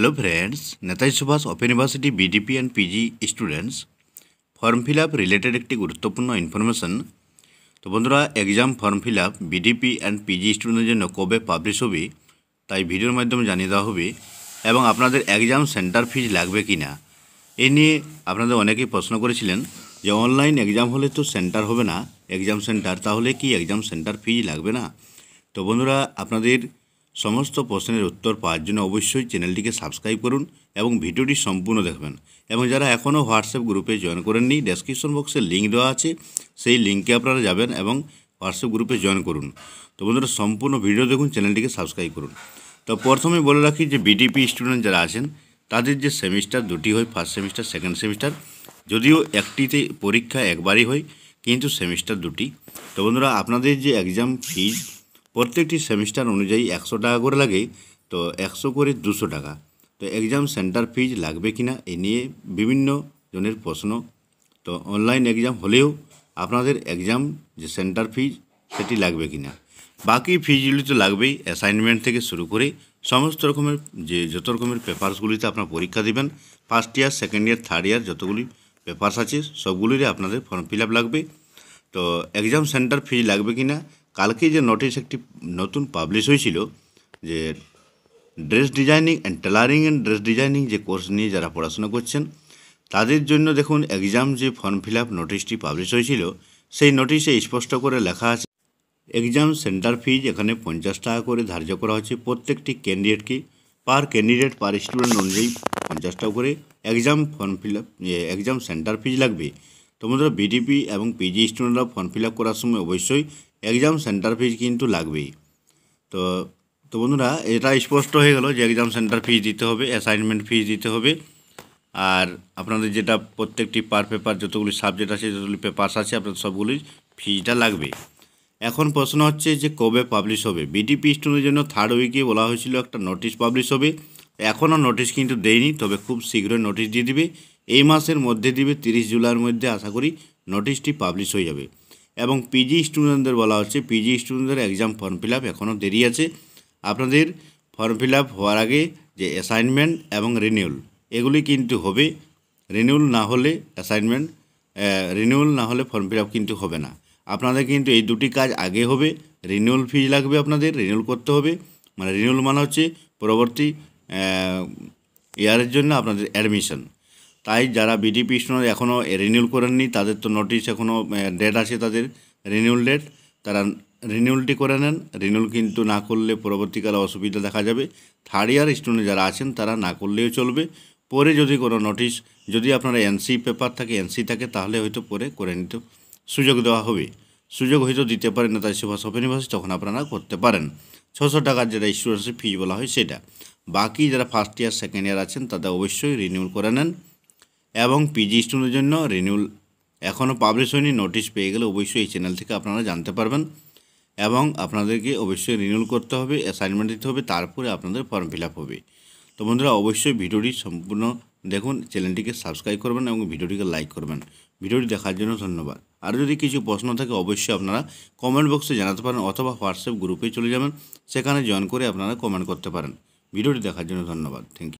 Hello friends, Netaji Subhas Open University BDP and PG students form fill up related একটি গুরুত্বপূর্ণ information তো বন্ধুরা exam form fill up BDP and PG স্টুডেন্টের জন্য কবে publish হবে তাই ভিডিওর মাধ্যমে জানিয়ে দেওয়া হবে এবং আপনাদের এক্সাম সেন্টার ফিজ লাগবে কি না এ নিয়ে আপনাদের অনেকেই প্রশ্ন করেছিলেন যে অনলাইন এক্সাম হলে তো সেন্টার হবে না এক্সাম সেন্টার তাহলে কি এক্সাম সেন্টার ফিজ লাগবে না তো বন্ধুরা আপনাদের সমস্ত প্রশ্নের উত্তর পাওয়ার জন্য অবশ্যই চ্যানেলটিকে সাবস্ক্রাইব করুন এবং ভিডিওটি সম্পূর্ণ দেখবেন এবং যারা এখনও হোয়াটসঅ্যাপ গ্রুপে জয়েন করেননি ডেসক্রিপশন বক্সে লিঙ্ক দেওয়া আছে সেই লিঙ্কে আপনারা যাবেন এবং হোয়াটসঅ্যাপ গ্রুপে জয়েন করুন তো বন্ধুরা সম্পূর্ণ ভিডিও দেখুন চ্যানেলটিকে সাবস্ক্রাইব করুন তো প্রথমে বলে রাখি যে বিডিপি স্টুডেন্ট যারা আছেন তাদের যে সেমিস্টার দুটি হয় ফার্স্ট সেমিস্টার সেকেন্ড সেমিস্টার যদিও একটিতে পরীক্ষা একবারই হয় কিন্তু সেমিস্টার দুটি তো বন্ধুরা আপনাদের যে এক্সাম ফিজ প্রত্যেকটি সেমিস্টার অনুযায়ী একশো টাকা করে লাগে তো একশো করে দুশো টাকা তো এক্সাম সেন্টার ফিজ লাগবে কি না এ নিয়ে বিভিন্ন জনের প্রশ্ন তো অনলাইন এক্সাম হলেও আপনাদের এক্সাম যে সেন্টার ফিজ সেটি লাগবে কি না বাকি ফিজগুলি তো লাগবেই অ্যাসাইনমেন্ট থেকে শুরু করে সমস্ত রকমের যে যত রকমের পেপারসগুলিতে আপনার পরীক্ষা দেবেন first year second year third year যতগুলি পেপারস আছে সবগুলিরই আপনাদের ফর্ম ফিল আপ লাগবে তো এক্সাম সেন্টার ফিজ লাগবে কি না কালকে যে নোটিশ একটি নতুন পাবলিশ হয়েছিল যে dress designing and tailoring and dress designing যে কোর্স নিয়ে যারা পড়াশোনা করছেন তাদের জন্য দেখুন এক্সাম যে ফর্ম ফিল আপ নোটিশটি পাবলিশ হয়েছিল সেই নোটিশে স্পষ্ট করে লেখা আছে এক্সাম সেন্টার ফিজ এখানে পঞ্চাশ টাকা করে ধার্য করা হচ্ছে প্রত্যেকটি ক্যান্ডিডেটকে পার ক্যান্ডিডেট পার স্টুডেন্ট অনুযায়ী পঞ্চাশ টাকা করে exam form fill up exam centre fees লাগবে তোমাদের বিডিপি এবং পিজি স্টুডেন্টরা ফর্ম ফিল আপ করার সময় অবশ্যই এক্সাম সেন্টার ফিজ কিন্তু লাগবেই তো তো বন্ধুরা এটা স্পষ্ট হয়ে গেল যে এক্সাম সেন্টার ফিজ দিতে হবে অ্যাসাইনমেন্ট ফিজ দিতে হবে আর আপনাদের যেটা প্রত্যেকটি পার পেপার যতগুলি সাবজেক্ট আছে যতগুলি পেপার্স আছে আপনাদের সবগুলি ফিজটা লাগবে এখন প্রশ্ন হচ্ছে যে কবে পাবলিশ হবে বিডিপি স্টুডেন্টের জন্য থার্ড উইকে বলা হয়েছিল একটা নোটিশ পাবলিশ হবে এখনও নোটিশ কিন্তু দেয়নি তবে খুব শীঘ্রই নোটিশ দিয়ে দিবে এই মাসের মধ্যে দিবে তিরিশ জুলাইয়ের মধ্যে আশা করি নোটিশটি পাবলিশ হয়ে যাবে এবং পিজি স্টুডেন্টদের বলা হচ্ছে পিজি স্টুডেন্টদের এক্সাম ফর্ম ফিল আপ এখনও দেরি আছে আপনাদের ফর্ম ফিল আপ হওয়ার আগে যে অ্যাসাইনমেন্ট এবং রিনিউল এগুলি কিন্তু হবে রিনিউল না হলে অ্যাসাইনমেন্ট রিনিউল না হলে ফর্ম ফিল আপ কিন্তু হবে না আপনাদের কিন্তু এই দুটি কাজ আগে হবে রিনিউল ফিজ লাগবে আপনাদের রিনিউল করতে হবে মানে রিনিউল মানে হচ্ছে পরবর্তী ইয়ারের জন্য আপনাদের অ্যাডমিশন তাই যারা বিডিপি স্টুডেন্ট এখনও রিনিউল করেননি তাদের তো নোটিশ এখনও ডেট আছে তাদের রিনিউল ডেট তারা রিনিউলটি করে নেন রিনিউল কিন্তু না করলে পরবর্তীকালে অসুবিধা দেখা যাবে থার্ড ইয়ার স্টুডেন্ট যারা আছেন তারা না করলেও চলবে পরে যদি কোনো নোটিশ যদি আপনারা এনসি পেপার থাকে এনসি থাকে তাহলে হয়তো পরে করে নিতে সুযোগ দেওয়া হবে সুযোগ হয়তো দিতে পারেন না তাই সুভাষ ইউনিভার্সিটি তখন আপনারা করতে পারেন ছশো টাকার যেটা স্টুডেন্টসের ফিজ বলা হয় সেটা বাকি যারা ফার্স্ট ইয়ার সেকেন্ড ইয়ার আছেন তাদের অবশ্যই রিনিউল করে নেন এবং পিজি স্টুডেন্টের জন্য রিনিউল এখনও পাবলিশ হয়নি নোটিশ পেয়ে গেলে অবশ্যই এই চ্যানেল থেকে আপনারা জানতে পারবেন এবং আপনাদেরকে অবশ্যই রিনিউল করতে হবে অ্যাসাইনমেন্ট দিতে হবে তারপরে আপনাদের ফর্ম ফিল হবে তো বন্ধুরা অবশ্যই ভিডিওটি সম্পূর্ণ দেখুন চ্যানেলটিকে সাবস্ক্রাইব করবেন এবং ভিডিওটিকে লাইক করবেন ভিডিওটি দেখার জন্য ধন্যবাদ আর যদি কিছু প্রশ্ন থাকে অবশ্যই আপনারা কমেন্ট বক্সে জানাতে পারেন অথবা হোয়াটসঅ্যাপ গ্রুপে চলে যাবেন সেখানে জয়েন করে আপনারা কমেন্ট করতে পারেন ভিডিওটি দেখার জন্য ধন্যবাদ থ্যাংক ইউ